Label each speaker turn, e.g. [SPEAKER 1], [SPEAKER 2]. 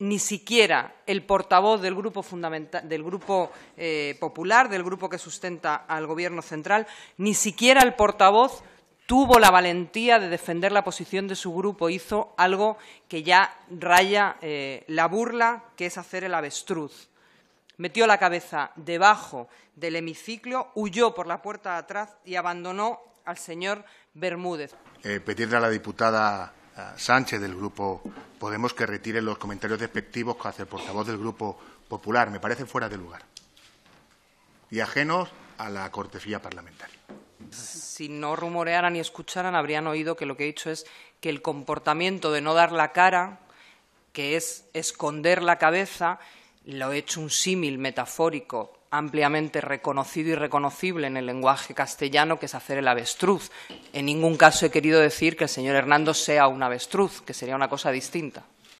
[SPEAKER 1] ni siquiera el portavoz del grupo, eh, popular, del grupo que sustenta al Gobierno central, ni siquiera el portavoz tuvo la valentía de defender la posición de su grupo, hizo algo que ya raya eh, la burla, que es hacer el avestruz. Metió la cabeza debajo del hemiciclo, huyó por la puerta de atrás y abandonó al señor Bermúdez.
[SPEAKER 2] Eh, pedirle a la diputada Sánchez del Grupo Podemos que retire los comentarios despectivos que hace el portavoz del Grupo Popular. Me parece fuera de lugar y ajenos a la cortesía parlamentaria.
[SPEAKER 1] Si no rumorearan y escucharan, habrían oído que lo que he dicho es que el comportamiento de no dar la cara, que es esconder la cabeza, lo he hecho un símil metafórico ampliamente reconocido y reconocible en el lenguaje castellano, que es hacer el avestruz. En ningún caso he querido decir que el señor Hernando sea un avestruz, que sería una cosa distinta.